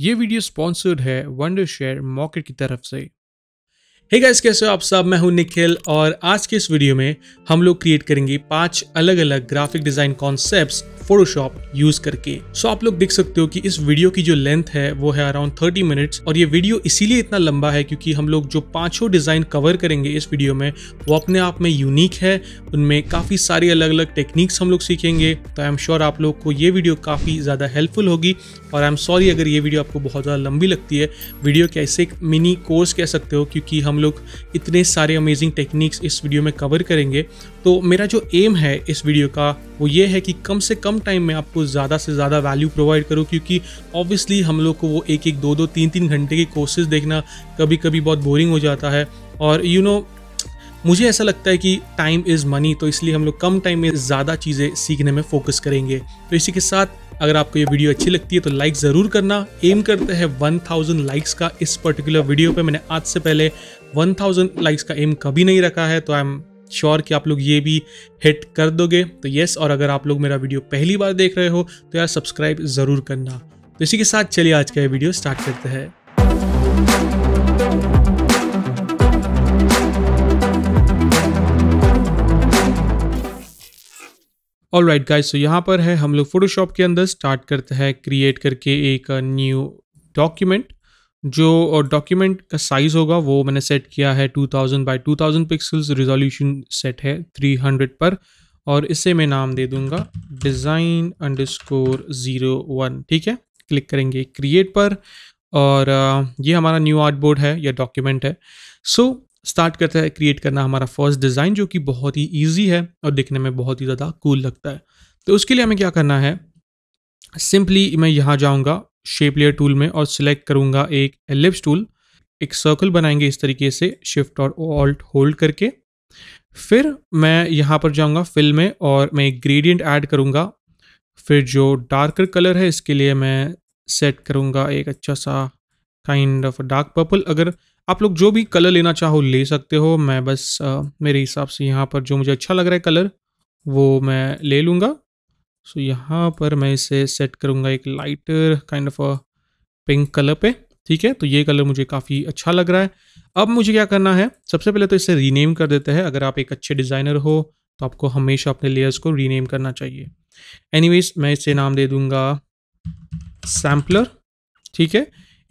ये video sponsored है wonder share market की तरफ से हे hey गाइस कैसे हो आप सब मैं हूं निखिल और आज के इस वीडियो में हम लोग क्रिएट करेंगे पांच अलग अलग graphic design concepts Photoshop use करके सो आप लोग देख सकते हो कि इस वीडियो की जो लेंथ है वो है अराउंड थर्टी मिनट्स और ये वीडियो इसीलिए इतना लंबा है क्योंकि हम लोग जो पांचों डिजाइन कवर करेंगे इस वीडियो में वो अपने आप में यूनिक है उनमें काफी सारी अलग अलग टेक्निक्स हम लोग सीखेंगे तो आई एम श्योर आप लोग को ये वीडियो काफी ज्यादा हेल्पफुल होगी और आई एम सॉरी अगर ये वीडियो आपको बहुत ज्यादा लंबी लगती है वीडियो के ऐसे एक मिनी कोर्स कह सकते हो क्योंकि हम लोग इतने सारे अमेजिंग टेक्निक्स इस वीडियो में कवर करेंगे तो मेरा जो एम है इस वीडियो का वो ये है कि कम से कम टाइम में आपको ज़्यादा से ज़्यादा वैल्यू प्रोवाइड करूँ क्योंकि ऑब्वियसली हम लोग को वो एक एक दो दो तीन तीन घंटे की कोर्सेज देखना कभी कभी बहुत बोरिंग हो जाता है और यू you नो know, मुझे ऐसा लगता है कि टाइम इज़ मनी तो इसलिए हम लोग कम टाइम में ज़्यादा चीज़ें सीखने में फोकस करेंगे तो इसी के साथ अगर आपको ये वीडियो अच्छी लगती है तो लाइक ज़रूर करना एम करते हैं 1000 लाइक्स का इस पर्टिकुलर वीडियो पे मैंने आज से पहले 1000 लाइक्स का एम कभी नहीं रखा है तो आई एम श्योर कि आप लोग ये भी हिट कर दोगे तो यस और अगर आप लोग मेरा वीडियो पहली बार देख रहे हो तो यार सब्सक्राइब ज़रूर करना तो इसी के साथ चलिए आज का ये वीडियो स्टार्ट करते हैं ऑल राइट गाइज सो यहाँ पर है हम लोग फोटोशॉप के अंदर स्टार्ट करते हैं क्रिएट करके एक न्यू डॉक्यूमेंट जो डॉक्यूमेंट का साइज़ होगा वो मैंने सेट किया है 2000 बाय 2000 पिक्सल्स रिजोल्यूशन सेट है 300 पर और इसे मैं नाम दे दूंगा डिज़ाइन अंडरस्कोर ज़ीरो वन ठीक है क्लिक करेंगे क्रिएट पर और ये हमारा न्यू आर्ट बोर्ड है या डॉक्यूमेंट है सो so, स्टार्ट करता है क्रिएट करना हमारा फर्स्ट डिज़ाइन जो कि बहुत ही ईजी है और दिखने में बहुत ही ज़्यादा कूल लगता है तो उसके लिए हमें क्या करना है सिंपली मैं यहाँ जाऊँगा शेप लेयर टूल में और सिलेक्ट करूंगा एक एलिप्स टूल एक सर्कल बनाएंगे इस तरीके से शिफ्ट और ऑल्ट होल्ड करके फिर मैं यहाँ पर जाऊँगा फिल में और मैं एक ग्रेडियंट ऐड करूँगा फिर जो डार्कर कलर है इसके लिए मैं सेट करूँगा एक अच्छा सा काइंड ऑफ डार्क पर्पल अगर आप लोग जो भी कलर लेना चाहो ले सकते हो मैं बस आ, मेरे हिसाब से यहाँ पर जो मुझे अच्छा लग रहा है कलर वो मैं ले लूँगा सो so, यहाँ पर मैं इसे सेट करूँगा एक lighter kind of pink colour पे ठीक है तो ये कलर मुझे काफ़ी अच्छा लग रहा है अब मुझे क्या करना है सबसे पहले तो इसे रीनेम कर देते हैं अगर आप एक अच्छे डिज़ाइनर हो तो आपको हमेशा अपने लेयर्स को रीनेम करना चाहिए एनीवेज मैं इसे नाम दे दूंगा सैम्पलर ठीक है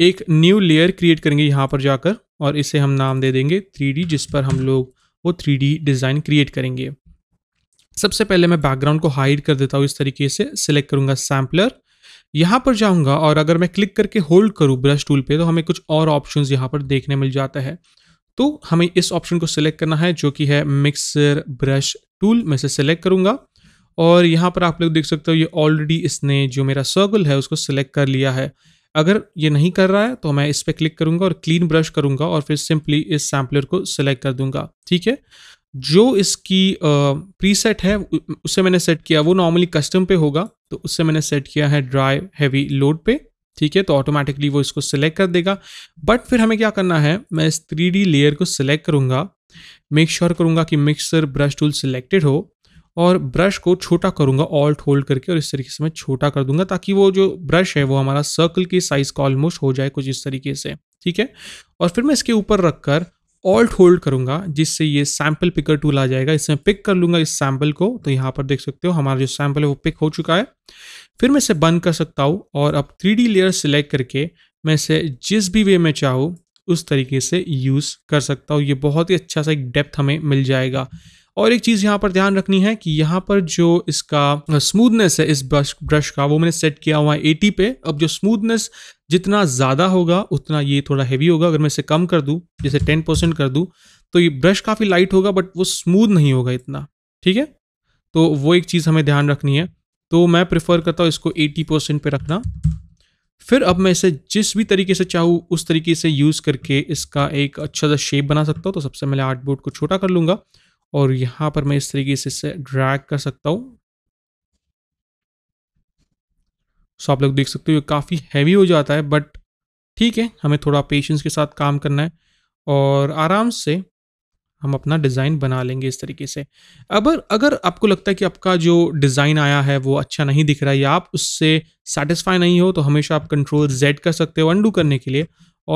एक न्यू लेयर क्रिएट करेंगे यहाँ पर जाकर और इसे हम नाम दे देंगे थ्री जिस पर हम लोग वो थ्री डिज़ाइन क्रिएट करेंगे सबसे पहले मैं बैकग्राउंड को हाइड कर देता हूँ इस तरीके से सिलेक्ट करूंगा सैम्पलर यहाँ पर जाऊंगा और अगर मैं क्लिक करके होल्ड करूँ ब्रश टूल पे तो हमें कुछ और ऑप्शंस यहाँ पर देखने मिल जाता है तो हमें इस ऑप्शन को सिलेक्ट करना है जो कि है मिक्सर ब्रश टूल मैं से सिलेक्ट करूँगा और यहाँ पर आप लोग देख सकते हो ये ऑलरेडी इसने जो मेरा सर्कल है उसको सिलेक्ट कर लिया है अगर ये नहीं कर रहा है तो मैं इस पर क्लिक करूँगा और क्लीन ब्रश करूँगा और फिर सिंपली इस सैम्पलर को सिलेक्ट कर दूंगा ठीक है जो इसकी प्रीसेट है उससे मैंने सेट किया वो नॉर्मली कस्टम पे होगा तो उससे मैंने सेट किया है ड्राई हैवी लोड पे ठीक है तो ऑटोमेटिकली वो इसको सिलेक्ट कर देगा बट फिर हमें क्या करना है मैं इस थ्री लेयर को सिलेक्ट करूँगा मेक श्योर करूँगा कि मिक्सर ब्रश टूल सिलेक्टेड हो और ब्रश को छोटा करूँगा ऑल्ट होल्ड करके और इस तरीके से मैं छोटा कर दूंगा ताकि वो जो ब्रश है वो हमारा सर्कल की साइज़ का ऑलमोस्ट हो जाए कुछ इस तरीके से ठीक है और फिर मैं इसके ऊपर रख कर ऑल्ट होल्ड करूँगा जिससे ये सैम्पल पिकर टूल आ जाएगा इसमें पिक कर लूंगा इस सैम्पल को तो यहाँ पर देख सकते हो हमारा जो सैम्पल है वो पिक हो चुका है फिर मैं इसे बंद कर सकता हूँ और अब थ्री लेयर सिलेक्ट करके मैं इसे जिस भी वे में चाहूँ उस तरीके से यूज़ कर सकता हूँ ये बहुत ही अच्छा सा एक डेप्थ हमें मिल जाएगा और एक चीज़ यहाँ पर ध्यान रखनी है कि यहाँ पर जो इसका स्मूथनेस है इस ब्रश ब्रश का वो मैंने सेट किया हुआ है 80 पे अब जो स्मूथनेस जितना ज़्यादा होगा उतना ये थोड़ा हैवी होगा अगर मैं इसे कम कर दूँ जैसे टेन परसेंट कर दूँ तो ये ब्रश काफ़ी लाइट होगा बट वो स्मूद नहीं होगा इतना ठीक है तो वो एक चीज़ हमें ध्यान रखनी है तो मैं प्रेफर करता हूँ इसको एटी परसेंट पर रखना फिर अब मैं इसे जिस भी तरीके से चाहूँ उस तरीके से यूज़ करके इसका एक अच्छा सा शेप बना सकता हूँ तो सबसे पहले आर्ट बोर्ड को छोटा कर लूँगा और यहाँ पर मैं इस तरीके से इसे ड्रैग कर सकता हूँ सो आप लोग देख सकते हो काफ़ी हैवी हो जाता है बट ठीक है हमें थोड़ा पेशेंस के साथ काम करना है और आराम से हम अपना डिज़ाइन बना लेंगे इस तरीके से अब अगर आपको लगता है कि आपका जो डिज़ाइन आया है वो अच्छा नहीं दिख रहा है या आप उससे सेटिस्फाई नहीं हो तो हमेशा आप कंट्रोल जेड कर सकते हो अंडू करने के लिए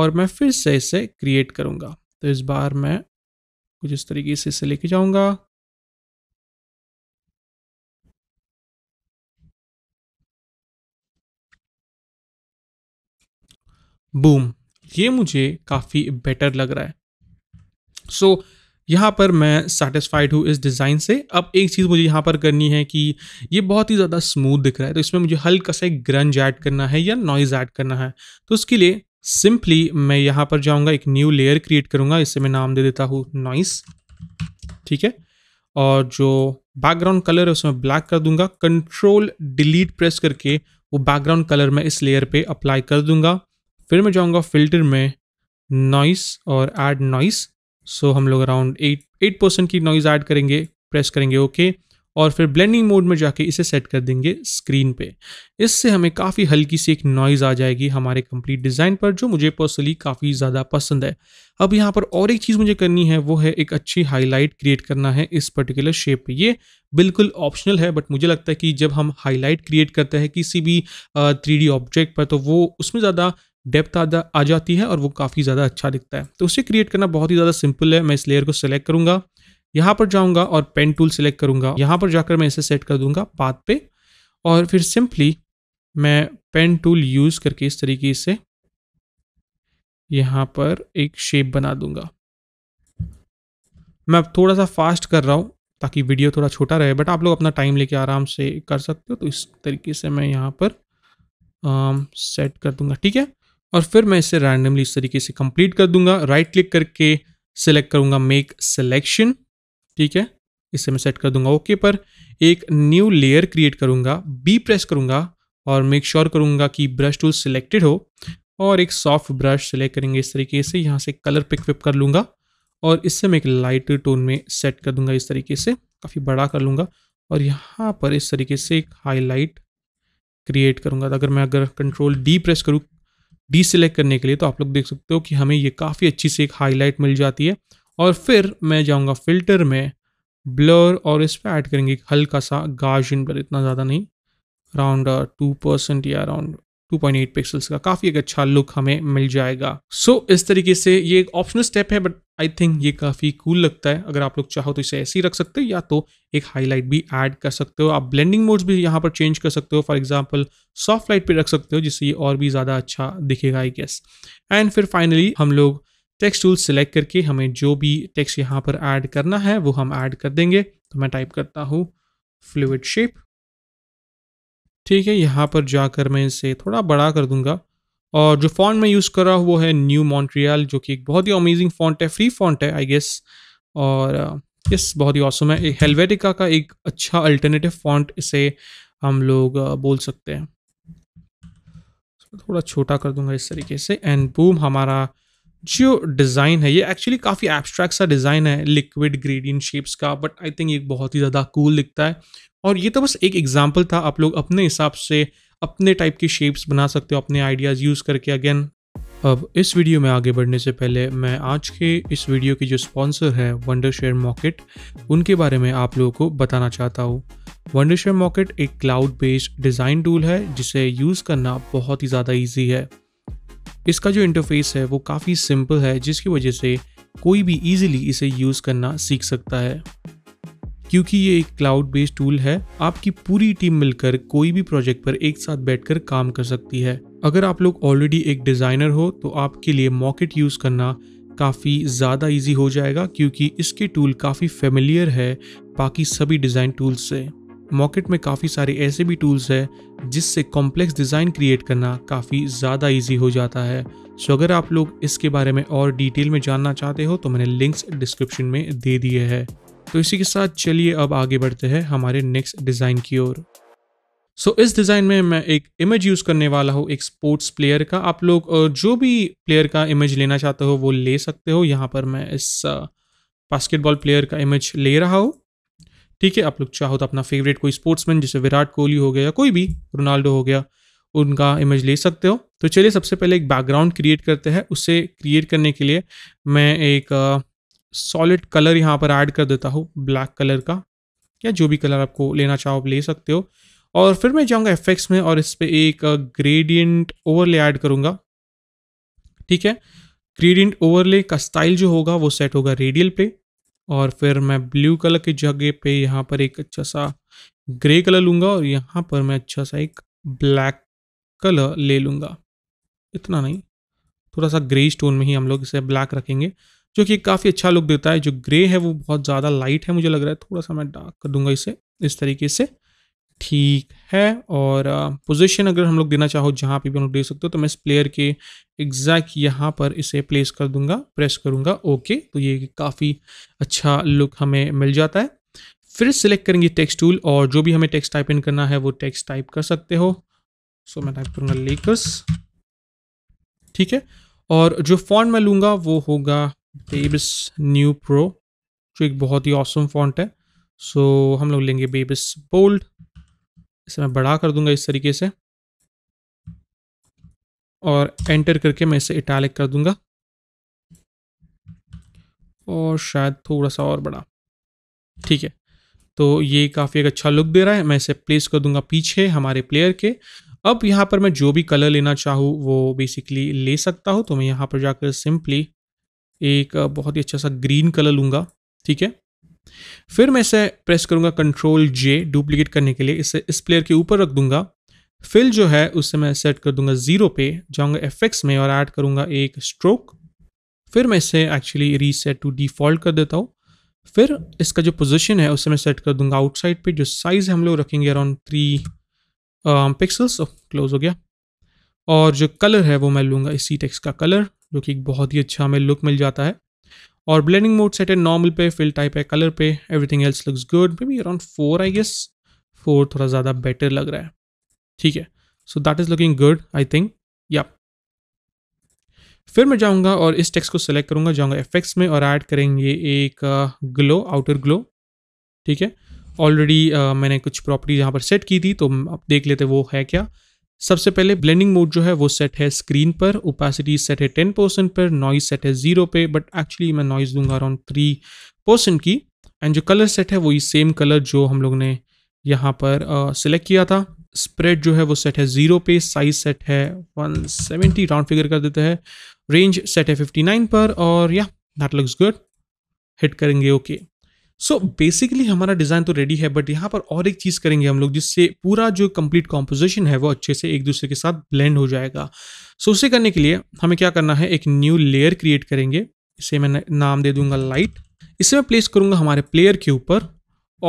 और मैं फिर से इसे क्रिएट करूँगा तो इस बार मैं कुछ इस तरीके से इसे लेके जाऊँगा बूम ये मुझे काफ़ी बेटर लग रहा है सो so, यहाँ पर मैं सेटिस्फाइड हूँ इस डिज़ाइन से अब एक चीज़ मुझे यहाँ पर करनी है कि ये बहुत ही ज़्यादा स्मूथ दिख रहा है तो इसमें मुझे हल्का सा ग्रंज ऐड करना है या नॉइज़ ऐड करना है तो उसके लिए सिंपली मैं यहाँ पर जाऊँगा एक न्यू लेयर क्रिएट करूँगा इससे मैं नाम दे देता हूँ नॉइस ठीक है और जो बैकग्राउंड कलर है उसमें ब्लैक कर दूंगा कंट्रोल डिलीट प्रेस करके वो बैकग्राउंड कलर मैं इस लेयर पे अप्लाई कर दूंगा फिर मैं जाऊँगा फिल्टर में नॉइस और ऐड नॉइस सो हम लोग अराउंड एट एट परसेंट की नॉइज़ ऐड करेंगे प्रेस करेंगे ओके और फिर ब्लेंडिंग मोड में जाके इसे सेट कर देंगे स्क्रीन पे इससे हमें काफ़ी हल्की सी एक नॉइज़ आ जाएगी हमारे कंप्लीट डिज़ाइन पर जो मुझे पर्सनली काफ़ी ज़्यादा पसंद है अब यहाँ पर और एक चीज़ मुझे करनी है वो है एक अच्छी हाईलाइट क्रिएट करना है इस पर्टिकुलर शेप पे ये बिल्कुल ऑप्शनल है बट मुझे लगता है कि जब हम हाईलाइट क्रिएट करते हैं किसी भी थ्री ऑब्जेक्ट पर तो वो उसमें ज़्यादा डेप्थ आ जाती है और वो काफ़ी ज़्यादा अच्छा दिखता है तो उसे क्रिएट करना बहुत ही ज़्यादा सिंपल है मैं इस लेयर को सिलेक्ट करूँगा यहाँ पर जाऊँगा और पेन टूल सेलेक्ट करूँगा यहाँ पर जाकर मैं इसे सेट कर दूँगा पाथ पे और फिर सिंपली मैं पेन टूल यूज़ करके इस तरीके से यहाँ पर एक शेप बना दूंगा मैं अब थोड़ा सा फास्ट कर रहा हूँ ताकि वीडियो थोड़ा छोटा रहे बट आप लोग अपना टाइम लेके आराम से कर सकते हो तो इस तरीके से मैं यहाँ पर आ, सेट कर दूंगा ठीक है और फिर मैं इसे रैंडमली इस तरीके से कंप्लीट कर दूंगा राइट क्लिक करके सेलेक्ट करूंगा मेक सेलेक्शन ठीक है इसे मैं सेट कर दूंगा ओके okay पर एक न्यू लेयर क्रिएट करूंगा बी प्रेस करूंगा और मेक श्योर sure करूंगा कि ब्रश टूल सिलेक्टेड हो और एक सॉफ्ट ब्रश सेलेक्ट करेंगे इस तरीके से यहाँ से कलर पिक विप कर लूँगा और इससे मैं एक लाइट टोन में सेट कर दूंगा इस तरीके से काफ़ी बड़ा कर लूँगा और यहाँ पर इस तरीके से एक हाईलाइट क्रिएट करूँगा अगर मैं अगर कंट्रोल डी प्रेस करूँ डीसिलेक्ट करने के लिए तो आप लोग देख सकते हो कि हमें ये काफ़ी अच्छी सी एक हाईलाइट मिल जाती है और फिर मैं जाऊँगा फिल्टर में ब्लर और इस पर ऐड करेंगे हल्का सा गार्जियन पर इतना ज़्यादा नहीं अराउंड टू परसेंट या अराउंड 2.8 पिक्सल्स का काफ़ी एक अच्छा लुक हमें मिल जाएगा सो so, इस तरीके से ये एक ऑप्शनल स्टेप है बट आई थिंक ये काफ़ी कूल लगता है अगर आप लोग चाहो तो इसे ऐसे ही रख सकते हो या तो एक हाईलाइट भी ऐड कर सकते हो आप ब्लेंडिंग मोड्स भी यहाँ पर चेंज कर सकते हो फॉर एग्जाम्पल सॉफ्ट लाइट पर रख सकते हो जिससे ये और भी ज़्यादा अच्छा दिखेगा आई गेस एंड फिर फाइनली हम लोग टेक्स्ट टूल सेलेक्ट करके हमें जो भी टेक्स्ट यहाँ पर ऐड करना है वो हम ऐड कर देंगे तो मैं टाइप करता हूँ फ्लूड शेप ठीक है यहाँ पर जाकर मैं इसे थोड़ा बड़ा कर दूंगा और जो फॉन्ट मैं यूज़ कर रहा हूँ वो है न्यू मॉन्ट्रियल जो कि एक बहुत ही अमेजिंग फॉन्ट है फ्री फॉन्ट है आई गेस और यस uh, बहुत ही औसम है हेलवेटिका का एक अच्छा अल्टरनेटिव फॉन्ट इसे हम लोग uh, बोल सकते हैं थोड़ा छोटा कर दूंगा इस तरीके से एंड बूम हमारा जो डिज़ाइन है ये एक्चुअली काफ़ी एब्स्ट्रैक्ट सा डिज़ाइन है लिक्विड ग्रेडियंट शेप्स का बट आई थिंक ये बहुत ही ज़्यादा कूल दिखता है और ये तो बस एक एग्जाम्पल था आप लोग अपने हिसाब से अपने टाइप की शेप्स बना सकते हो अपने आइडियाज़ यूज़ करके अगेन अब इस वीडियो में आगे बढ़ने से पहले मैं आज के इस वीडियो की जो स्पॉन्सर है वंडर शेयर मॉकेट उनके बारे में आप लोगों को बताना चाहता हूँ वंडर शेयर मॉकेट एक क्लाउड बेस्ड डिज़ाइन टूल है जिसे यूज़ करना बहुत ही ज़्यादा ईजी है इसका जो इंटरफेस है वो काफ़ी सिंपल है जिसकी वजह से कोई भी ईजिली इसे यूज़ करना सीख सकता है क्योंकि ये एक क्लाउड बेस्ड टूल है आपकी पूरी टीम मिलकर कोई भी प्रोजेक्ट पर एक साथ बैठकर काम कर सकती है अगर आप लोग ऑलरेडी एक डिज़ाइनर हो तो आपके लिए मॉकेट यूज़ करना काफ़ी ज़्यादा इजी हो जाएगा क्योंकि इसके टूल काफ़ी फेमिलियर है बाकी सभी डिज़ाइन टूल्स से मॉकेट में काफ़ी सारे ऐसे भी टूल्स हैं जिससे कॉम्प्लेक्स डिज़ाइन क्रिएट करना काफ़ी ज़्यादा ईजी हो जाता है सो अगर आप लोग इसके बारे में और डिटेल में जानना चाहते हो तो मैंने लिंक्स डिस्क्रिप्शन में दे दिए हैं तो इसी के साथ चलिए अब आगे बढ़ते हैं हमारे नेक्स्ट डिज़ाइन की ओर सो so, इस डिज़ाइन में मैं एक इमेज यूज़ करने वाला हूँ एक स्पोर्ट्स प्लेयर का आप लोग जो भी प्लेयर का इमेज लेना चाहते हो वो ले सकते हो यहाँ पर मैं इस बास्केटबॉल प्लेयर का इमेज ले रहा हूँ ठीक है आप लोग चाहो तो अपना फेवरेट कोई स्पोर्ट्समैन जैसे विराट कोहली हो गया या कोई भी रोनाल्डो हो गया उनका इमेज ले सकते हो तो चलिए सबसे पहले एक बैकग्राउंड क्रिएट करते हैं उसे क्रिएट करने के लिए मैं एक सॉलिड कलर यहाँ पर ऐड कर देता हूँ ब्लैक कलर का या जो भी कलर आपको लेना चाहो आप ले सकते हो और फिर मैं जाऊँगा एफ में और इस पर एक ग्रेडियंट ओवरले ऐड करूँगा ठीक है ग्रेडियंट ओवरले का स्टाइल जो होगा वो सेट होगा रेडियल पे और फिर मैं ब्लू कलर की जगह पे यहाँ पर एक अच्छा सा ग्रे कलर लूँगा और यहाँ पर मैं अच्छा सा एक ब्लैक कलर ले लूँगा इतना नहीं थोड़ा सा ग्रे स्टोन में ही हम लोग इसे ब्लैक रखेंगे जो कि काफ़ी अच्छा लुक देता है जो ग्रे है वो बहुत ज़्यादा लाइट है मुझे लग रहा है थोड़ा सा मैं डार्क कर दूंगा इसे इस तरीके से ठीक है और पोजीशन अगर हम लोग देना चाहो जहाँ पे भी हम लोग दे सकते हो तो मैं इस प्लेयर के एग्जैक्ट यहाँ पर इसे प्लेस कर दूंगा प्रेस करूँगा ओके तो ये काफ़ी अच्छा लुक हमें मिल जाता है फिर सिलेक्ट करेंगे टेक्स्ट टूल और जो भी हमें टेक्स्ट टाइप इन करना है वो टेक्स्ट टाइप कर सकते हो सो मैं टाइप करूँगा लेकर्स ठीक है और जो फॉन्ट मैं लूँगा वो होगा बेबिस न्यू प्रो जो एक बहुत ही ऑसम फॉन्ट है सो हम लोग लेंगे बेबिस बोल्ड इसे मैं बड़ा कर दूंगा इस तरीके से और एंटर करके मैं इसे इटैलिक कर दूंगा और शायद थोड़ा सा और बड़ा ठीक है तो ये काफ़ी एक अच्छा लुक दे रहा है मैं इसे प्लेस कर दूंगा पीछे हमारे प्लेयर के अब यहाँ पर मैं जो भी कलर लेना चाहूँ वो बेसिकली ले सकता हूँ तो मैं यहाँ पर जाकर सिंपली एक बहुत ही अच्छा सा ग्रीन कलर लूँगा ठीक है फिर मैं इसे प्रेस करूंगा कंट्रोल जे डुप्लीकेट करने के लिए इसे इस प्लेयर के ऊपर रख दूंगा फिल जो है उसे मैं सेट कर दूंगा जीरो पे जाऊंगा एफ में और ऐड करूंगा एक स्ट्रोक फिर मैं इसे एक्चुअली रीसेट टू डिफॉल्ट कर देता हूँ फिर इसका जो पोजीशन है उसे मैं सेट कर दूंगा आउटसाइड पे जो साइज़ हम लोग रखेंगे अराउंड थ्री पिक्सल्स क्लोज हो गया और जो कलर है वो मैं लूंगा इसी टेक्स्ट का कलर जो कि एक बहुत ही अच्छा हमें लुक मिल जाता है और ब्लेंडिंग मोड सेट है नॉर्मल पे फिल टाइप है कलर पे everything else looks good may be around four I guess four थोड़ा ज़्यादा बेटर लग रहा है ठीक है so that is looking good I think या फिर मैं जाऊंगा और इस टेक्स्ट को सेलेक्ट करूंगा जाऊंगा एफेक्ट्स में और ऐड करेंगे एक ग्लो आउटर ग्लो ठीक है ऑलरेडी uh, मैंने कुछ प्रॉपर्टी यहाँ पर सेट की थी तो आप देख लेते वो है क्या सबसे पहले ब्लेंडिंग मोड जो है वो सेट है स्क्रीन पर ओपेसिटी सेट है टेन परसेंट पर नॉइज सेट है जीरो पे बट एक्चुअली मैं नॉइज दूंगा अराउंड थ्री परसेंट की एंड जो कलर सेट है वही सेम कलर जो हम लोग ने यहाँ पर सिलेक्ट uh, किया था स्प्रेड जो है वो सेट है जीरो पे साइज सेट है 170 राउंड फिगर कर देते हैं रेंज सेट है 59 पर और या दैट लुक्स गुड हिट करेंगे okay okay. So so basically हमारा डिज़ाइन तो रेडी है बट यहाँ पर और एक चीज़ करेंगे हम लोग जिससे पूरा जो कंप्लीट कॉम्पोजिशन है वो अच्छे से एक दूसरे के साथ ब्लेंड हो जाएगा सो so, उसे करने के लिए हमें क्या करना है एक न्यू लेयर क्रिएट करेंगे इसे मैं नाम दे दूंगा लाइट इसे मैं प्लेस करूंगा हमारे प्लेयर के ऊपर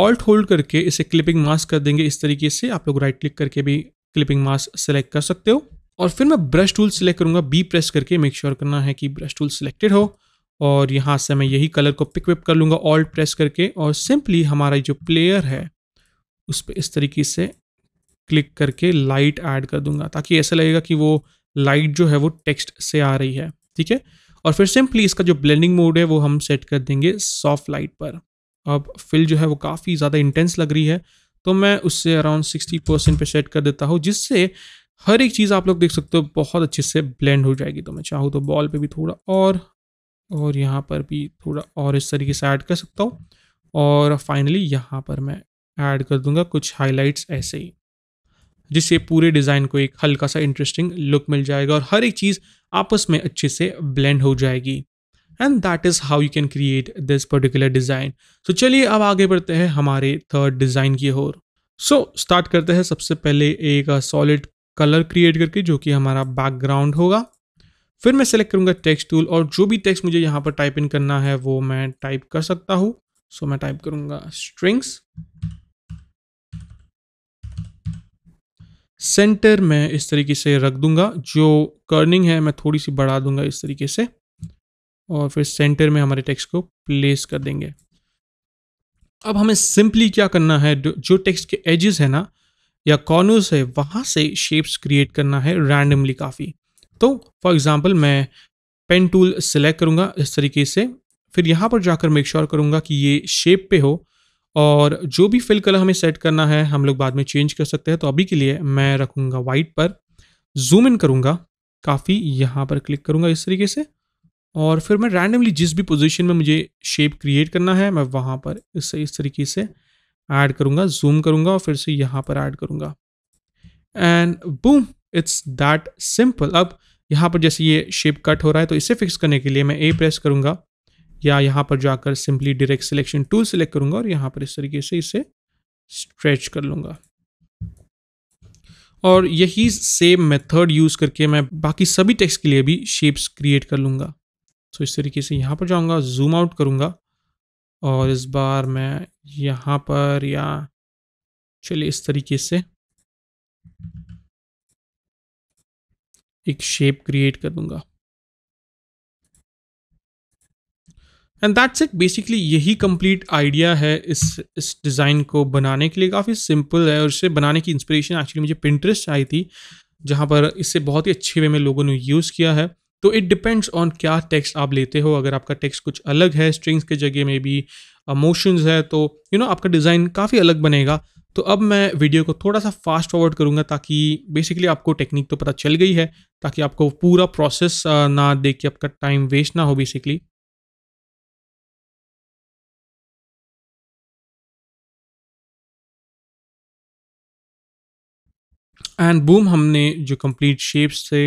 ऑल्ट होल्ड करके इसे क्लिपिंग मास्क कर देंगे इस तरीके से आप लोग राइट क्लिक करके भी क्लिपिंग मास्क सेलेक्ट कर सकते हो और फिर मैं ब्रश टूल सेलेक्ट करूंगा बी प्रेस करके मेक श्योर sure करना है कि ब्रश टूल सेलेक्टेड हो और यहाँ से मैं यही कलर को पिकविप कर लूँगा ऑल्ट प्रेस करके और सिंपली हमारा जो प्लेयर है उस पर इस तरीके से क्लिक करके लाइट ऐड कर दूंगा ताकि ऐसा लगेगा कि वो लाइट जो है वो टेक्स्ट से आ रही है ठीक है और फिर सिंपली इसका जो ब्लेंडिंग मोड है वो हम सेट कर देंगे सॉफ्ट लाइट पर अब फिल जो है वो काफ़ी ज़्यादा इंटेंस लग रही है तो मैं उससे अराउंड सिक्सटी परसेंट पर सेट कर देता हूँ जिससे हर एक चीज़ आप लोग देख सकते हो बहुत अच्छे से ब्लेंड हो जाएगी तो मैं चाहूँ तो बॉल पे भी थोड़ा और और यहाँ पर भी थोड़ा और इस तरीके से ऐड कर सकता हूँ और फाइनली यहाँ पर मैं ऐड कर दूंगा कुछ हाइलाइट्स ऐसे ही जिससे पूरे डिज़ाइन को एक हल्का सा इंटरेस्टिंग लुक मिल जाएगा और हर एक चीज़ आपस में अच्छे से ब्लेंड हो जाएगी and that is how you can create this particular design तो चलिए अब आगे बढ़ते हैं हमारे थर्ड डिज़ाइन की ओर सो स्टार्ट करते हैं सबसे पहले एक सॉलिड कलर क्रिएट करके जो कि हमारा बैकग्राउंड होगा फिर मैं सेलेक्ट करूंगा टेक्स्ट टूल और जो भी टेक्स्ट मुझे यहाँ पर टाइप इन करना है वो मैं टाइप कर सकता हूँ सो मैं टाइप करूंगा स्ट्रिंग्स सेंटर में इस तरीके से रख दूंगा जो कर्निंग है मैं थोड़ी सी बढ़ा दूंगा इस तरीके से और फिर सेंटर में हमारे टेक्स्ट को प्लेस कर देंगे अब हमें सिंपली क्या करना है जो टेक्स्ट के एजेस है ना या कॉर्नर्स है वहां से शेप्स क्रिएट करना है रैंडमली काफ़ी तो फॉर एग्ज़ाम्पल मैं पेन टूल सेलेक्ट करूँगा इस तरीके से फिर यहाँ पर जाकर मेक श्योर करूँगा कि ये शेप पे हो और जो भी फिल कलर हमें सेट करना है हम लोग बाद में चेंज कर सकते हैं तो अभी के लिए मैं रखूँगा वाइट पर जूम इन करूँगा काफ़ी यहाँ पर क्लिक करूँगा इस तरीके से और फिर मैं रैंडमली जिस भी पोजीशन में मुझे शेप क्रिएट करना है मैं वहाँ पर इससे इस तरीके से ऐड करूँगा जूम करूँगा और फिर से यहाँ पर ऐड करूँगा and boom it's that simple अब यहाँ पर जैसे ये शेप कट हो रहा है तो इसे फिक्स करने के लिए मैं ए प्रेस करूँगा या यहाँ पर जाकर simply direct selection tool select करूँगा और यहाँ पर इस तरीके से इसे स्ट्रेच कर लूँगा और यही सेम मेथड यूज़ करके मैं बाकी सभी टेक्स्ट के लिए भी शेप्स क्रिएट कर लूँगा सो तो इस तरीके से यहाँ पर जाऊँगा जूम आउट करूँगा और इस बार मैं यहाँ पर या चलिए इस तरीके से एक शेप क्रिएट कर दूंगा एंड दैट्स इट बेसिकली यही कंप्लीट आइडिया है इस इस डिज़ाइन को बनाने के लिए काफ़ी सिंपल है और इसे बनाने की इंस्पिरेशन एक्चुअली मुझे पिंटरेस्ट आई थी जहाँ पर इसे बहुत ही अच्छे वे में लोगों ने यूज़ किया है तो इट डिपेंड्स ऑन क्या टेक्स्ट आप लेते हो अगर आपका टेक्स्ट कुछ अलग है स्ट्रिंग्स के जगह में भी इमोशंस है तो यू you नो know, आपका डिज़ाइन काफ़ी अलग बनेगा तो अब मैं वीडियो को थोड़ा सा फास्ट फॉरवर्ड करूँगा ताकि बेसिकली आपको टेक्निक तो पता चल गई है ताकि आपको पूरा प्रोसेस ना देख के आपका टाइम वेस्ट ना हो बेसिकली एंड बूम हमने जो कंप्लीट शेप्स थे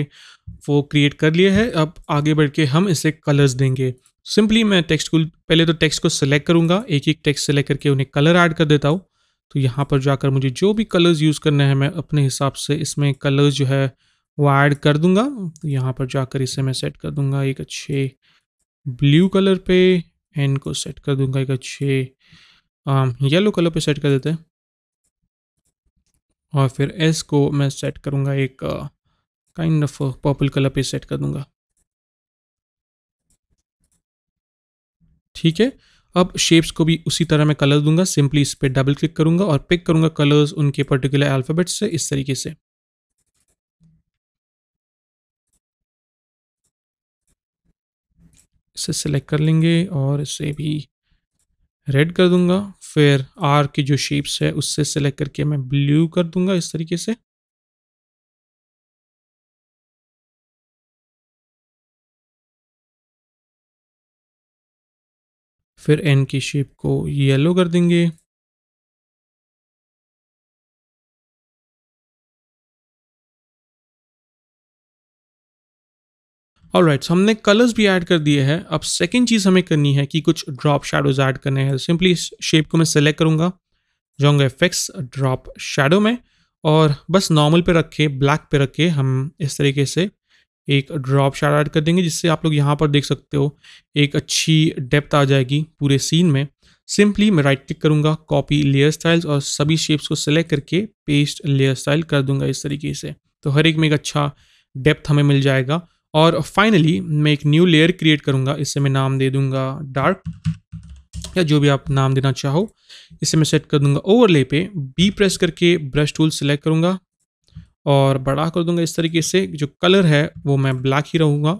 वो क्रिएट कर लिए है अब आगे बढ़ के हम इसे कलर्स देंगे सिंपली मैं टेक्स्ट को पहले तो टेक्स्ट को सिलेक्ट करूंगा एक एक टेक्स्ट सेलेक्ट करके उन्हें कलर ऐड कर देता हूँ तो यहाँ पर जाकर मुझे जो भी कलर्स यूज़ करने हैं मैं अपने हिसाब से इसमें कलर्स जो है वो ऐड कर दूंगा तो यहाँ पर जाकर इसे मैं सेट कर दूंगा एक अच्छे ब्लू कलर पे एंड को सेट कर दूंगा एक अच्छे येलो um, कलर पे सेट कर देते हैं और फिर एस को मैं सेट करूँगा एक काइंड ऑफ पर्पल कलर पे सेट कर दूंगा ठीक है अब शेप्स को भी उसी तरह मैं कलर दूंगा सिंपली इस पर डबल क्लिक करूंगा और पिक करूंगा कलर्स उनके पर्टिकुलर अल्फाबेट्स से इस तरीके से इसे सेलेक्ट कर लेंगे और इसे भी रेड कर दूंगा फिर आर की जो शेप्स है उससे सेलेक्ट करके मैं ब्लू कर दूंगा इस तरीके से फिर एन की शेप को येलो कर देंगे और राइट right, हमने कलर्स भी ऐड कर दिए हैं अब सेकेंड चीज़ हमें करनी है कि कुछ ड्रॉप शेडोज ऐड करने हैं सिंपली इस शेप को मैं सेलेक्ट करूंगा जाऊंगा इफेक्ट्स ड्रॉप शेडो में और बस नॉर्मल पे रखे ब्लैक पे रखे हम इस तरीके से एक ड्रॉप शार ऐड कर देंगे जिससे आप लोग यहाँ पर देख सकते हो एक अच्छी डेप्थ आ जाएगी पूरे सीन में सिंपली मैं राइट क्लिक करूँगा कॉपी लेयर स्टाइल्स और सभी शेप्स को सिलेक्ट करके पेस्ट लेयर स्टाइल कर दूंगा इस तरीके से तो हर एक में एक अच्छा डेप्थ हमें मिल जाएगा और फाइनली मैं एक न्यू लेयर क्रिएट करूँगा इससे मैं नाम दे दूँगा डार्क या जो भी आप नाम देना चाहो इसे मैं सेट कर दूंगा ओवरले पे बी प्रेस करके ब्रश टूल सेलेक्ट करूंगा और बड़ा कर दूंगा इस तरीके से जो कलर है वो मैं ब्लैक ही रहूँगा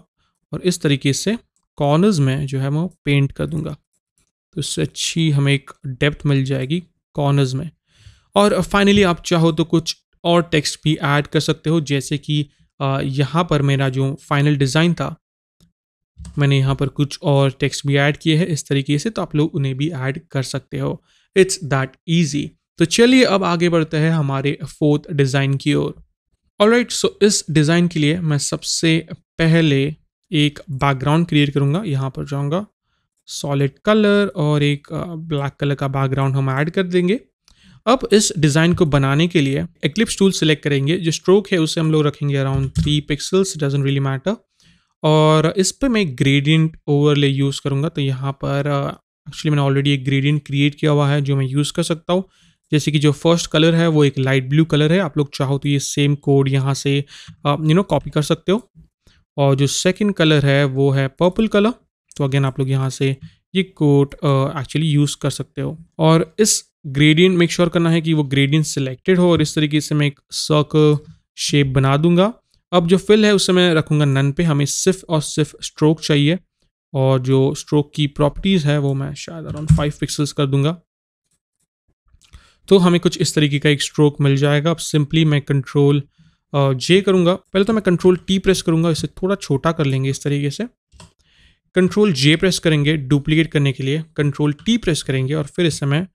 और इस तरीके से कॉर्नर्स में जो है मैं पेंट कर दूंगा तो इससे अच्छी हमें एक डेप्थ मिल जाएगी कॉर्नर्स में और फाइनली आप चाहो तो कुछ और टेक्स्ट भी ऐड कर सकते हो जैसे कि यहाँ पर मेरा जो फाइनल डिज़ाइन था मैंने यहाँ पर कुछ और टेक्स्ट भी ऐड किए हैं इस तरीके से तो आप लोग उन्हें भी ऐड कर सकते हो इट्स दैट ईजी तो चलिए अब आगे बढ़ते हैं हमारे फोर्थ डिज़ाइन की ओर ऑलराइट सो इस डिज़ाइन के लिए मैं सबसे पहले एक बैकग्राउंड क्रिएट करूँगा यहाँ पर जाऊँगा सॉलिड कलर और एक ब्लैक कलर का बैकग्राउंड हम ऐड कर देंगे अब इस डिज़ाइन को बनाने के लिए एक्लिप्स टूल सेलेक्ट करेंगे जो स्ट्रोक है उसे हम लोग रखेंगे around three pixels doesn't really matter और इस पर मैं ग्रेडियंट ओवरले यूज़ करूँगा तो यहाँ पर एक्चुअली मैंने ऑलरेडी एक ग्रेडियंट क्रिएट किया हुआ है जो मैं यूज़ कर सकता हूँ जैसे कि जो फर्स्ट कलर है वो एक लाइट ब्लू कलर है आप लोग चाहो तो ये सेम कोड यहाँ से यू नो कॉपी कर सकते हो और जो सेकंड कलर है वो है पर्पल कलर तो अगेन आप लोग यहाँ से ये कोड एक्चुअली यूज़ कर सकते हो और इस ग्रेडियंट मेक श्योर करना है कि वो ग्रेडियंट सिलेक्टेड हो और इस तरीके से मैं एक सर्कल शेप बना दूंगा अब जो फिल है उसे मैं रखूँगा नन पे हमें सिर्फ और सिर्फ स्ट्रोक चाहिए और जो स्ट्रोक की प्रॉपर्टीज़ है वो मैं शायद अराउंड फाइव पिक्सल्स कर दूंगा तो हमें कुछ इस तरीके का एक स्ट्रोक मिल जाएगा अब सिंपली मैं कंट्रोल जे करूँगा पहले तो मैं कंट्रोल टी प्रेस करूँगा इसे थोड़ा छोटा कर लेंगे इस तरीके से कंट्रोल जे प्रेस करेंगे डुप्लीकेट करने के लिए कंट्रोल टी प्रेस करेंगे और फिर इसे मैं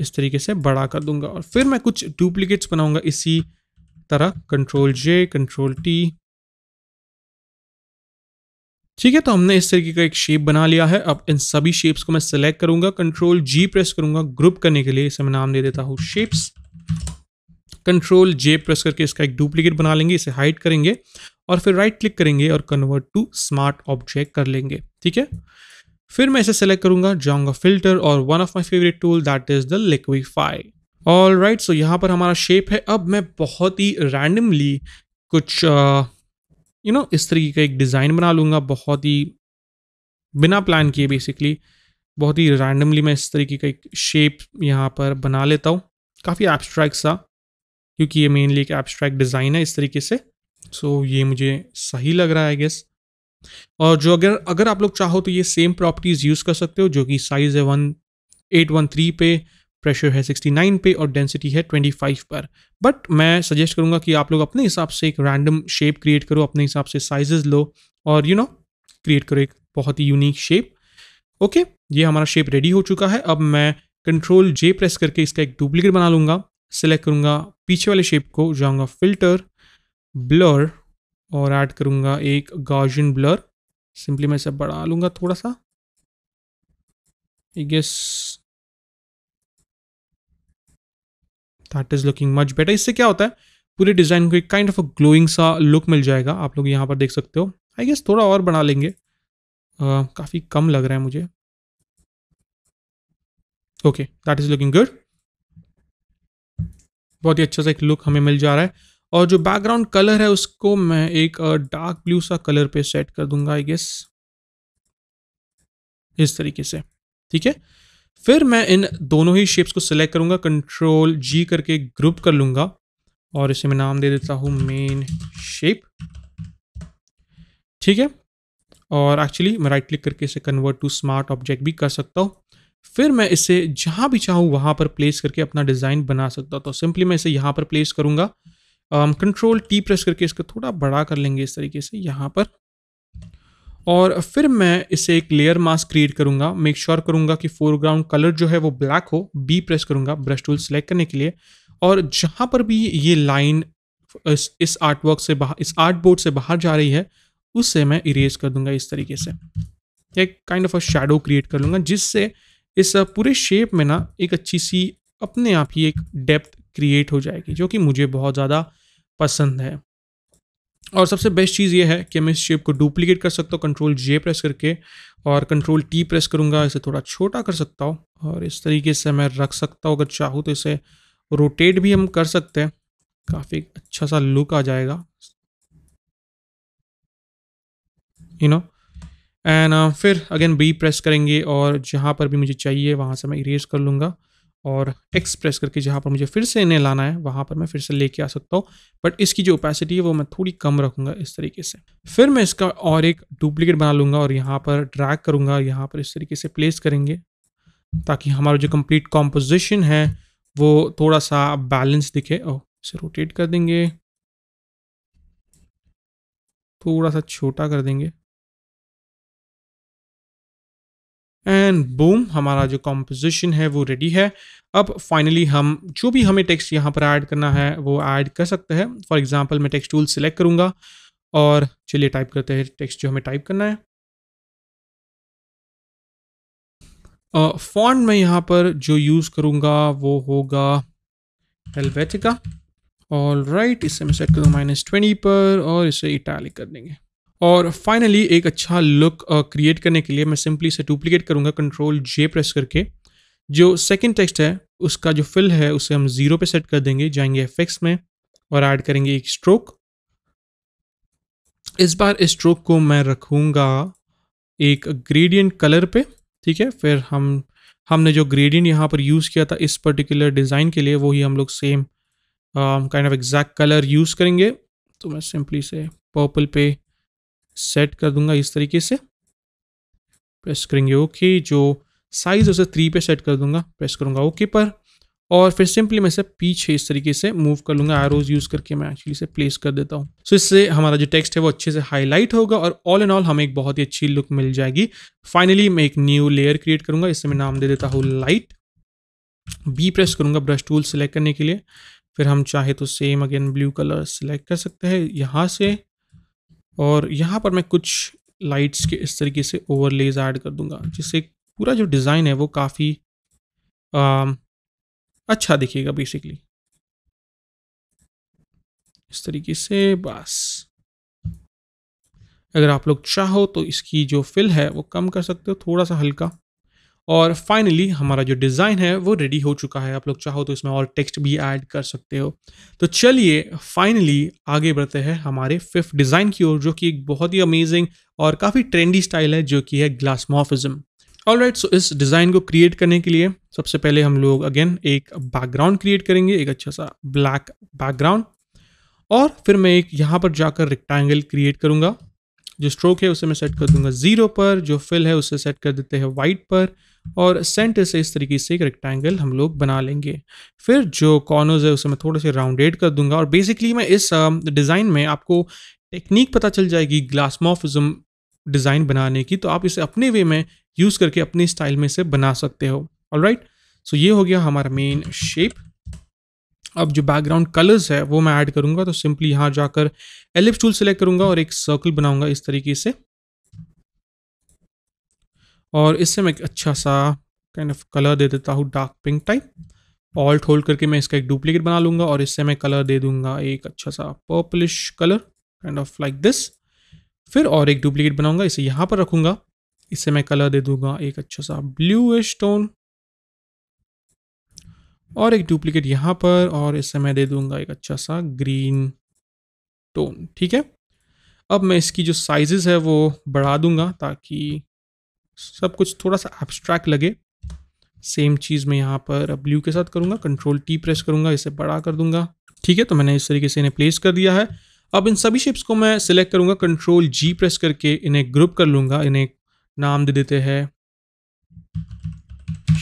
इस तरीके से बड़ा कर दूंगा और फिर मैं कुछ डुप्लीकेट्स बनाऊंगा इसी तरह कंट्रोल जे कंट्रोल टी ठीक है तो हमने इस तरीके का एक शेप बना लिया है अब इन सभी शेप्स को मैं सिलेक्ट करूंगा कंट्रोल जी प्रेस करूंगा ग्रुप करने के लिए इसे मैं नाम दे देता हूँ शेप्स कंट्रोल जे प्रेस करके इसका एक डुप्लीकेट बना लेंगे इसे हाइड करेंगे और फिर राइट क्लिक करेंगे और कन्वर्ट टू स्मार्ट ऑब्जेक्ट कर लेंगे ठीक है फिर मैं इसे सेलेक्ट करूंगा जाऊंगा फिल्टर और one of my favourite tool that is the liquify all right so यहाँ पर हमारा शेप है अब मैं बहुत ही रैंडमली कुछ uh, यू नो इस तरीके का एक डिज़ाइन बना लूँगा बहुत ही बिना प्लान किए बेसिकली बहुत ही रैंडमली मैं इस तरीके का एक शेप यहाँ पर बना लेता हूँ काफ़ी एब्स्ट्रैक्ट सा क्योंकि ये मेनली एक एब्स्ट्रैक्ट डिज़ाइन है इस तरीके से सो so, ये मुझे सही लग रहा है आई गेस और जो अगर अगर आप लोग चाहो तो ये सेम प्रॉपर्टीज़ यूज़ कर सकते हो जो कि साइज़ है वन एट वन थ्री पे प्रेशर है 69 पे और डेंसिटी है 25 पर बट मैं सजेस्ट करूंगा कि आप लोग अपने हिसाब से एक रैंडम शेप क्रिएट करो अपने हिसाब से साइजेस लो और यू नो क्रिएट करो एक बहुत ही यूनिक शेप ओके ये हमारा शेप रेडी हो चुका है अब मैं कंट्रोल जे प्रेस करके इसका एक डुप्लीकेट बना लूँगा सेलेक्ट करूँगा पीछे वाले शेप को जाऊँगा फिल्टर ब्लर और ऐड करूँगा एक गार्जन ब्लर सिंपली मैं इसे बढ़ा लूँगा थोड़ा सा I guess that is looking much better इससे क्या होता है पूरे डिज़ाइन को एक काइंड ऑफ अ ग्लोइंग सा लुक मिल जाएगा आप लोग यहाँ पर देख सकते हो आई गेस थोड़ा और बना लेंगे काफ़ी कम लग रहा है मुझे okay that is looking good बहुत ही अच्छा सा एक लुक हमें मिल जा रहा है और जो बैकग्राउंड कलर है उसको मैं एक डार्क ब्लू सा कलर पे सेट कर दूंगा आई गेस इस तरीके से ठीक है फिर मैं इन दोनों ही शेप्स को सिलेक्ट करूंगा कंट्रोल जी करके ग्रुप कर लूंगा और इसे मैं नाम दे देता हूं मेन शेप ठीक है और एक्चुअली मैं राइट क्लिक करके इसे कन्वर्ट टू स्मार्ट ऑब्जेक्ट भी कर सकता हूं फिर मैं इसे जहां भी चाहूं वहां पर प्लेस करके अपना डिज़ाइन बना सकता हूं तो सिंपली मैं इसे यहां पर प्लेस करूंगा कंट्रोल टी प्रेस करके इसको थोड़ा बड़ा कर लेंगे इस तरीके से यहां पर और फिर मैं इसे एक लेयर मास्क क्रिएट करूंगा मेक श्योर sure करूंगा कि फोरग्राउंड कलर जो है वो ब्लैक हो बी प्रेस करूंगा ब्रश टूल सेलेक्ट करने के लिए और जहां पर भी ये लाइन इस, इस आर्टवर्क से बाहर इस आर्ट बोर्ड से बाहर जा रही है उससे मैं इरेज कर दूंगा इस तरीके से एक kind of a shadow create कर लूँगा जिससे इस पूरे शेप में ना एक अच्छी सी अपने आप ही एक डेप्थ क्रिएट हो जाएगी जो कि मुझे बहुत ज़्यादा पसंद है और सबसे बेस्ट चीज़ ये है कि मैं इस शेप को डुप्लीकेट कर सकता हूँ कंट्रोल जे प्रेस करके और कंट्रोल टी प्रेस करूँगा इसे थोड़ा छोटा कर सकता हूँ और इस तरीके से मैं रख सकता हूँ अगर चाहूँ तो इसे रोटेट भी हम कर सकते हैं काफ़ी अच्छा सा लुक आ जाएगा यू नो एंड फिर अगेन बी प्रेस करेंगे और जहाँ पर भी मुझे चाहिए वहाँ से मैं इरेज कर लूँगा और एक्स प्रेस करके जहाँ पर मुझे फिर से इन्हें लाना है वहाँ पर मैं फिर से लेके आ सकता हूँ बट इसकी जो ओपेसिटी है वो मैं थोड़ी कम रखूँगा इस तरीके से फिर मैं इसका और एक डुप्लीकेट बना लूँगा और यहाँ पर ड्रैग करूँगा यहाँ पर इस तरीके से प्लेस करेंगे ताकि हमारा जो कम्प्लीट कॉम्पोजिशन है वो थोड़ा सा बैलेंस दिखे और इसे रोटेट कर देंगे थोड़ा सा छोटा कर देंगे एंड बूम हमारा जो कॉम्पोजिशन है वो रेडी है अब फाइनली हम जो भी हमें टेक्स्ट यहाँ पर ऐड करना है वो ऐड कर सकते हैं फॉर एग्जांपल मैं टेक्स्ट टूल सिलेक्ट करूँगा और चलिए टाइप करते हैं टेक्स्ट जो हमें टाइप करना है फॉन्ट uh, मैं यहाँ पर जो यूज़ करूँगा वो होगा एलवेटिका ऑल राइट इसे मैं सेट करूँ माइनस ट्वेंटी पर और इसे इटैलिक कर देंगे और फाइनली एक अच्छा लुक क्रिएट uh, करने के लिए मैं सिंपली इसे डुप्लीकेट करूँगा कंट्रोल जे प्रेस करके जो सेकंड टेक्स्ट है उसका जो फिल है उसे हम ज़ीरो पे सेट कर देंगे जाएंगे एफेक्ट्स में और ऐड करेंगे एक स्ट्रोक इस बार इस स्ट्रोक को मैं रखूँगा एक ग्रेडियंट कलर पे ठीक है फिर हम हमने जो ग्रेडियंट यहाँ पर यूज़ किया था इस पर्टिकुलर डिज़ाइन के लिए वही हम लोग same kind of exact colour use करेंगे तो मैं सिंपली से पर्पल पे सेट कर दूंगा इस तरीके से प्रेस करेंगे ओके जो साइज़ उसे थ्री पे सेट कर दूंगा प्रेस करूंगा ओके पर और फिर सिंपली मैं इसे पीछे इस तरीके से मूव कर लूंगा एरोज यूज़ करके मैं एक्चुअली इसे प्लेस कर देता हूँ सो so, इससे हमारा जो टेक्स्ट है वो अच्छे से हाईलाइट होगा और ऑल एंड ऑल हमें एक बहुत ही अच्छी लुक मिल जाएगी फाइनली मैं एक न्यू लेयर क्रिएट करूंगा इससे मैं नाम दे देता हूँ लाइट बी प्रेस करूंगा ब्रश टूल सेलेक्ट करने के लिए फिर हम चाहे तो same again blue colour select कर सकते हैं यहाँ से और यहाँ पर मैं कुछ लाइट्स के इस तरीके से ओवरलेज ऐड कर दूंगा जिससे पूरा जो डिज़ाइन है वो काफ़ी अच्छा दिखेगा बेसिकली इस तरीके से बस अगर आप लोग चाहो तो इसकी जो फिल है वो कम कर सकते हो थोड़ा सा हल्का और फाइनली हमारा जो डिज़ाइन है वो रेडी हो चुका है आप लोग चाहो तो इसमें और टेक्स्ट भी ऐड कर सकते हो तो चलिए फाइनली आगे बढ़ते हैं हमारे फिफ्थ डिज़ाइन की ओर जो कि एक बहुत ही अमेजिंग और काफ़ी ट्रेंडी स्टाइल है जो कि है ग्लासमोफिजम ऑल राइट सो इस डिज़ाइन को क्रिएट करने के लिए सबसे पहले हम लोग अगेन एक बैकग्राउंड क्रिएट करेंगे एक अच्छा सा ब्लैक बैकग्राउंड और फिर मैं एक यहाँ पर जाकर रेक्टेंगल क्रिएट करूँगा जो स्ट्रोक है उसे मैं सेट कर दूंगा ज़ीरो पर जो फिल है उसे सेट कर देते हैं वाइट पर और सेंटर से इस तरीके से एक रेक्टेंगल हम लोग बना लेंगे फिर जो कॉर्नर्स है उसे मैं थोड़े से राउंडेड कर दूंगा और बेसिकली मैं इस डिज़ाइन में आपको टेक्निक पता चल जाएगी ग्लासमोफिज्म डिज़ाइन बनाने की तो आप इसे अपने वे में यूज़ करके अपने स्टाइल में इसे बना सकते हो ऑल राइट सो ये हो गया हमारा मेन शेप अब जो बैकग्राउंड कलर्स है वो मैं ऐड करूँगा तो सिंपली यहाँ जाकर एलिप्स टूल सेलेक्ट करूँगा और एक सर्कल बनाऊँगा इस तरीके से और इससे मैं एक अच्छा सा काइंड ऑफ कलर दे देता हूँ dark pink type alt hold करके मैं इसका एक डुप्लीकेट बना लूँगा और इससे मैं कलर दे दूँगा एक अच्छा सा purplish colour kind of like this फिर और एक डुप्लीकेट बनाऊँगा इसे यहाँ पर रखूँगा इससे मैं कलर दे दूँगा एक अच्छा सा ब्लू स्टोन और एक डुप्लीकेट यहाँ पर और इससे मैं दे दूँगा एक अच्छा सा ग्रीन टोन ठीक है अब मैं इसकी जो साइजेस है वो बढ़ा दूंगा ताकि सब कुछ थोड़ा सा एब्स्ट्रैक्ट लगे सेम चीज़ मैं यहाँ पर ब्लू के साथ करूँगा कंट्रोल टी प्रेस करूँगा इसे बड़ा कर दूंगा ठीक है तो मैंने इस तरीके से इन्हें प्लेस कर दिया है अब इन सभी शेप्स को मैं सिलेक्ट करूँगा कंट्रोल जी प्रेस करके इन्हें ग्रुप कर लूँगा इन्हें नाम दे देते हैं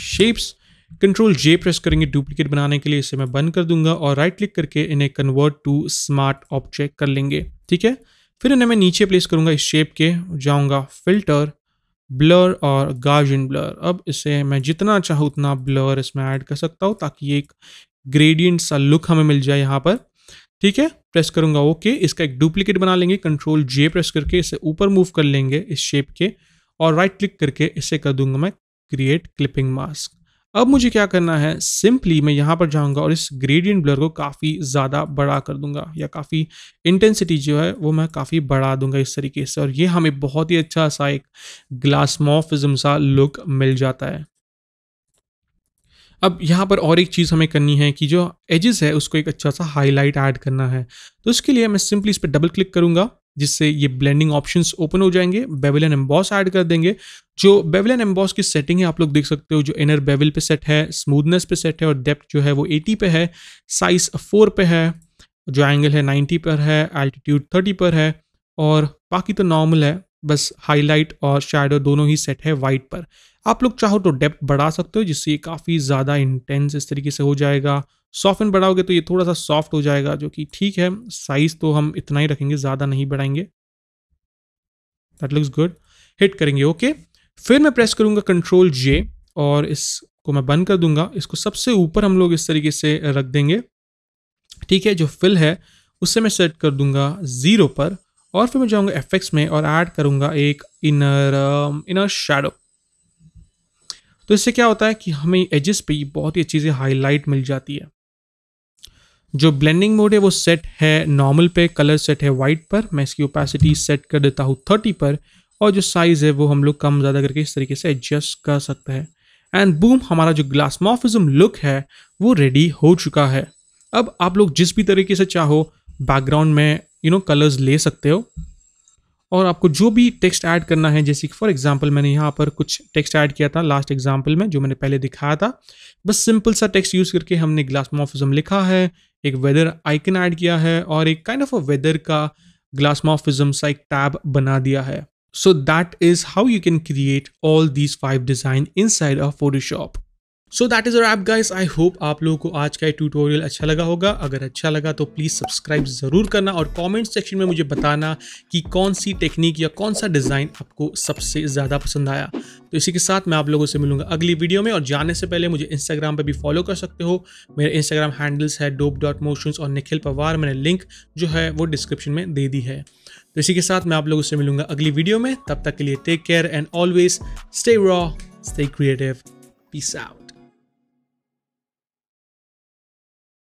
शेप्स कंट्रोल जे प्रेस करेंगे डुप्लीकेट बनाने के लिए इसे मैं बंद कर दूंगा और राइट क्लिक करके इन्हें कन्वर्ट टू स्मार्ट ऑब्जेक्ट कर लेंगे ठीक है फिर इन्हें मैं नीचे प्लेस करूंगा इस शेप के जाऊंगा फिल्टर ब्लर और गार्जियन ब्लर अब इसे मैं जितना चाहूँ उतना ब्लर इसमें ऐड कर सकता हूँ ताकि एक ग्रेडियंट सा लुक हमें मिल जाए यहाँ पर ठीक है प्रेस करूँगा ओके इसका एक डुप्लीकेट बना लेंगे कंट्रोल जे प्रेस करके इसे ऊपर मूव कर लेंगे इस शेप के और राइट क्लिक करके इसे कर दूंगा मैं क्रिएट क्लिपिंग मास्क अब मुझे क्या करना है सिंपली मैं यहाँ पर जाऊँगा और इस ग्रेडियंट ब्लर को काफ़ी ज़्यादा बड़ा कर दूंगा या काफ़ी इंटेंसिटी जो है वो मैं काफ़ी बढ़ा दूंगा इस तरीके से और ये हमें बहुत ही अच्छा सा एक ग्लासमोफिज्म सा लुक मिल जाता है अब यहाँ पर और एक चीज़ हमें करनी है कि जो एजेस है उसको एक अच्छा सा हाईलाइट ऐड करना है तो उसके लिए मैं सिंपली इस पर डबल क्लिक करूँगा जिससे ये ब्लेंडिंग ऑप्शंस ओपन हो जाएंगे बेविलन एम्बॉस ऐड कर देंगे जो बेविलन एम्बॉस की सेटिंग है आप लोग देख सकते हो जो इनर बेवल पे सेट है स्मूथनेस पे सेट है और डेप्थ जो है वो 80 पे है साइज 4 पे है जो एंगल है 90 पर है एल्टीट्यूड 30 पर है और बाकी तो नॉर्मल है बस हाईलाइट और शेडो दोनों ही सेट है वाइट पर आप लोग चाहो तो डेप्थ बढ़ा सकते हो जिससे ये काफ़ी ज़्यादा इंटेंस इस तरीके से हो जाएगा सॉफ्ट बढ़ाओगे तो ये थोड़ा सा सॉफ्ट हो जाएगा जो कि ठीक है साइज़ तो हम इतना ही रखेंगे ज़्यादा नहीं बढ़ाएंगे दैट लुक्स गुड हिट करेंगे ओके okay? फिर मैं प्रेस करूँगा कंट्रोल जे और इसको मैं बंद कर दूंगा इसको सबसे ऊपर हम लोग इस तरीके से रख देंगे ठीक है जो फिल है उससे मैं सेट कर दूंगा ज़ीरो पर और फिर मैं जाऊंगा एफ में और ऐड करूंगा एक इनर इनर शेडो तो इससे क्या होता है कि हमें एजेस पे बहुत ही अच्छी से हाईलाइट मिल जाती है जो ब्लेंडिंग मोड है वो सेट है नॉर्मल पे कलर सेट है वाइट पर मैं इसकी ओपेसिटी सेट कर देता हूँ थर्टी पर और जो साइज़ है वो हम लोग कम ज़्यादा करके इस तरीके से एडजस्ट कर सकते हैं एंड बूम हमारा जो ग्लासमॉफिज्म लुक है वो रेडी हो चुका है अब आप लोग जिस भी तरीके से चाहो बैकग्राउंड में यू नो कलर्स ले सकते हो और आपको जो भी टेक्स्ट ऐड करना है जैसे कि फॉर एग्जांपल मैंने यहाँ पर कुछ टेक्स्ट ऐड किया था लास्ट एग्जांपल में जो मैंने पहले दिखाया था बस सिंपल सा टेक्स्ट यूज़ करके हमने मॉफिज़म लिखा है एक वेदर आइकन ऐड किया है और एक काइंड ऑफ अ वेदर का मॉफिज़म सा एक टैब बना दिया है so that is how you can create all these five design inside of Photoshop so that is आप गाइस आई होप आप लोगों को आज का ये ट्यूटोरियल अच्छा लगा होगा अगर अच्छा लगा तो प्लीज़ सब्सक्राइब ज़रूर करना और कमेंट सेक्शन में मुझे बताना कि कौन सी टेक्निक या कौन सा डिज़ाइन आपको सबसे ज़्यादा पसंद आया तो इसी के साथ मैं आप लोगों से मिलूंगा अगली वीडियो में और जाने से पहले मुझे इंस्टाग्राम पर भी फॉलो कर सकते हो मेरे इंस्टाग्राम हैंडल्स है डोप डॉट मोशंस और निखिल पवार मैंने लिंक जो है वो डिस्क्रिप्शन में दे दी है तो इसी के साथ मैं आप लोगों से मिलूंगा अगली वीडियो में तब तक के लिए take care and always stay raw stay creative peace out